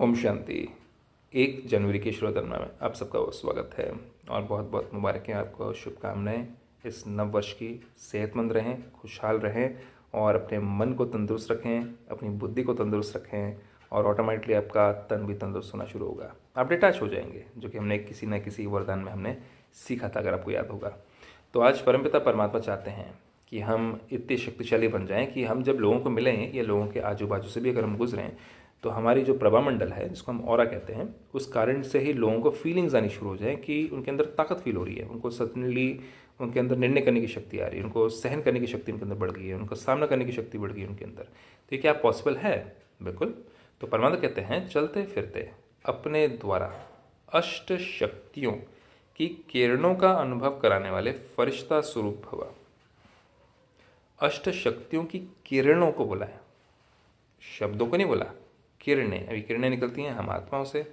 ओम शांति एक जनवरी के शुरुआत में आप सबका स्वागत है और बहुत बहुत मुबारकें आपको शुभकामनाएं इस नववर्ष की सेहतमंद रहें खुशहाल रहें और अपने मन को तंदुरुस्त रखें अपनी बुद्धि को तंदुरुस्त रखें और ऑटोमेटिकली आपका तन भी तंदुरुस्त होना शुरू होगा आप डिटैच हो जाएंगे जो कि हमने किसी न किसी वरदान में हमने सीखा था अगर आपको याद होगा तो आज परमपिता परमात्मा चाहते हैं कि हम इतने शक्तिशाली बन जाएं कि हम जब लोगों को मिलें या लोगों के आजू बाजू से भी अगर हम गुजरें तो हमारी जो प्रभा मंडल है जिसको हम और कहते हैं उस कारण से ही लोगों को फीलिंग्स आनी शुरू हो जाए कि उनके अंदर ताकत फील हो रही है उनको सडनली उनके अंदर निर्णय करने की शक्ति आ रही है उनको सहन करने की शक्ति उनके अंदर बढ़ गई है उनका सामना करने की शक्ति बढ़ गई है उनके अंदर तो ये क्या पॉसिबल है बिल्कुल तो परमानंद कहते हैं चलते फिरते अपने द्वारा अष्ट शक्तियों की किरणों का अनुभव कराने वाले फरिश्ता स्वरूप भवा अष्ट शक्तियों की किरणों को बोला है शब्दों को नहीं बोला किरणें अभी किरणें निकलती हैं हम आत्माओं से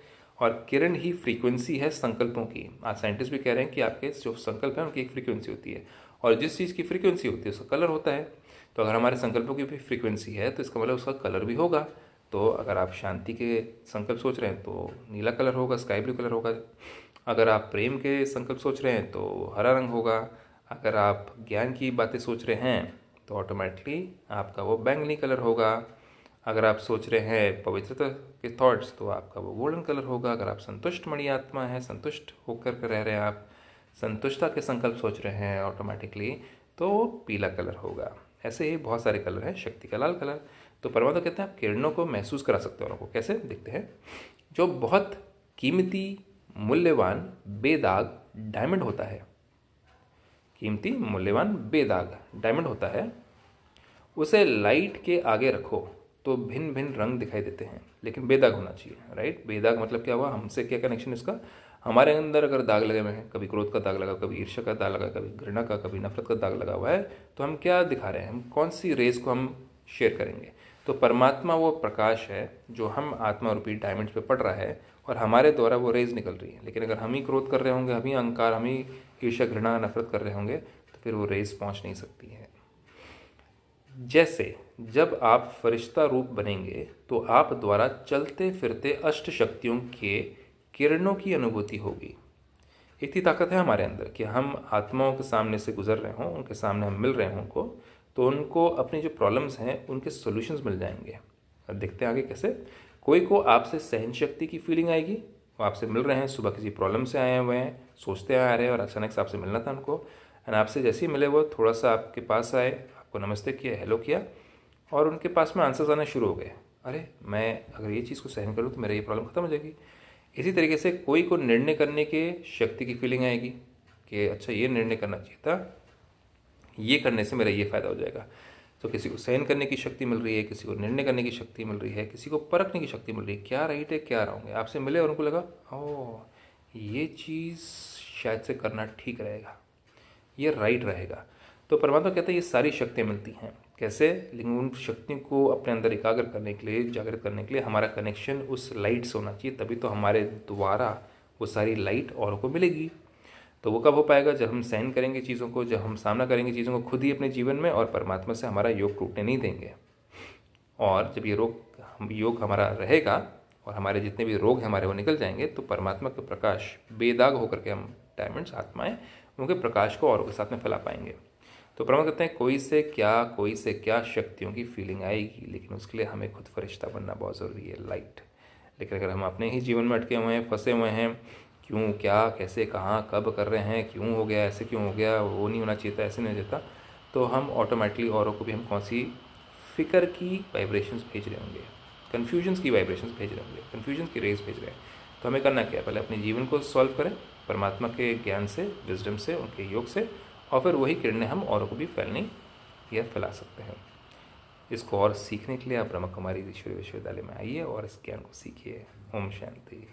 और किरण ही फ्रीक्वेंसी है संकल्पों की आज साइंटिस्ट भी कह रहे हैं कि आपके जो संकल्प हैं उनकी एक फ्रीक्वेंसी होती है और जिस चीज़ की फ्रीक्वेंसी होती है उसका कलर होता है तो अगर हमारे संकल्पों की भी फ्रीक्वेंसी है तो इसका मतलब उसका कलर भी होगा तो अगर आप शांति के संकल्प सोच रहे हैं तो नीला कलर होगा स्काई ब्लू कलर होगा अगर आप प्रेम के संकल्प सोच रहे हैं तो हरा रंग होगा अगर आप ज्ञान की बातें सोच रहे हैं तो ऑटोमेटिकली आपका वो बैंगनी कलर होगा अगर आप सोच रहे हैं पवित्रता के थॉट्स तो आपका वो गोल्डन कलर होगा अगर आप संतुष्ट मणि आत्मा है संतुष्ट होकर के रह रहे हैं आप संतुष्टता के संकल्प सोच रहे हैं ऑटोमेटिकली तो पीला कलर होगा ऐसे ही बहुत सारे कलर हैं शक्ति का लाल कलर तो परमात्मा कहते हैं आप किरणों को महसूस करा सकते हो उनको कैसे देखते हैं जो बहुत कीमती मूल्यवान बेदाग डायमंड होता है कीमती मूल्यवान बेदाग डायमंड होता है उसे लाइट के आगे रखो तो भिन्न भिन्न रंग दिखाई देते हैं लेकिन बेदाग होना चाहिए राइट बेदाग मतलब क्या हुआ हमसे क्या कनेक्शन इसका हमारे अंदर अगर दाग लगे हुए हैं कभी क्रोध का दाग लगा कभी ईर्ष्या का दाग लगा कभी घृणा का कभी नफरत का दाग लगा हुआ है तो हम क्या दिखा रहे हैं हम कौन सी रेज को हम शेयर करेंगे तो परमात्मा वो प्रकाश है जो हम आत्मा रूपी डायमंड पे पड़ रहा है और हमारे द्वारा वो रेज निकल रही है लेकिन अगर हम ही क्रोध कर रहे होंगे हम ही अहंकार हम ही ईर्ष्या घृणा नफरत कर रहे होंगे तो फिर वो रेज पहुँच नहीं सकती है जैसे जब आप फरिश्ता रूप बनेंगे तो आप द्वारा चलते फिरते अष्ट शक्तियों के किरणों की अनुभूति होगी इतनी ताकत है हमारे अंदर कि हम आत्माओं के सामने से गुजर रहे हों उनके सामने हम मिल रहे हों उनको तो उनको अपनी जो प्रॉब्लम्स हैं उनके सॉल्यूशंस मिल जाएंगे और देखते हैं आगे कैसे कोई को आपसे सहन शक्ति की फीलिंग आएगी वो आपसे मिल रहे हैं सुबह किसी प्रॉब्लम से आए हुए हैं सोचते आ रहे हैं और अचानक से आपसे मिलना था उनको एंड आपसे जैसे ही मिले वो थोड़ा सा आपके पास आए आपको नमस्ते किया हेलो किया और उनके पास में आंसर्स आने शुरू हो गए अरे मैं अगर ये चीज़ को सहन करूँ तो मेरा ये प्रॉब्लम ख़त्म हो जाएगी इसी तरीके से कोई को निर्णय करने के शक्ति की फीलिंग आएगी कि अच्छा ये निर्णय करना चाहिए था ये करने से मेरा ये फ़ायदा हो जाएगा तो किसी को सहन करने की शक्ति मिल रही है किसी को निर्णय करने की शक्ति मिल रही है किसी को परखने की शक्ति मिल रही है क्या राइट है क्या रहूँगे आपसे मिले और उनको लगा ओ ये चीज़ शायद से करना ठीक रहेगा ये राइट रहेगा तो परमात्मा कहते हैं ये सारी शक्तियाँ मिलती हैं कैसे लेकिन उन शक्तियों को अपने अंदर एकाग्र करने के लिए जागृत करने के लिए हमारा कनेक्शन उस लाइट से होना चाहिए तभी तो हमारे द्वारा वो सारी लाइट और को मिलेगी तो वो कब हो पाएगा जब हम सहन करेंगे चीज़ों को जब हम सामना करेंगे चीज़ों को खुद ही अपने जीवन में और परमात्मा से हमारा योग टूटने नहीं देंगे और जब ये रोग योग हमारा रहेगा और हमारे जितने भी रोग हैं हमारे वो निकल जाएंगे तो परमात्मा के प्रकाश बेदाग होकर के हम डायमंड्स आत्माएं उनके प्रकाश को और के साथ में फैला पाएंगे तो प्रमाण कहते हैं कोई से क्या कोई से क्या शक्तियों की फीलिंग आएगी लेकिन उसके लिए हमें खुद फरिश्ता बनना बहुत ज़रूरी है लाइट लेकिन अगर हम अपने ही जीवन में अटके हुए हैं फंसे हुए हैं क्यों क्या कैसे कहाँ कब कर रहे हैं क्यों हो गया ऐसे क्यों हो गया वो नहीं होना चाहिए था ऐसे नहीं होता तो हम ऑटोमेटिकली औरों को भी हम कौन सी फ़िक्र की वाइब्रेशंस भेज रहे होंगे कन्फ्यूजन्स की वाइब्रेशंस भेज रहे होंगे कन्फ्यूजन्स की रेस भेज रहे हैं तो हमें करना क्या है पहले अपने जीवन को सॉल्व करें परमात्मा के ज्ञान से विजडम से उनके योग से और फिर वही किरणें हम औरों को भी फैलने या फैला सकते हैं इसको और सीखने के लिए आप ब्रह्मा कुमारी ईश्वरी विश्वविद्यालय में आइए और इस ज्ञान को सीखिए ओम शांति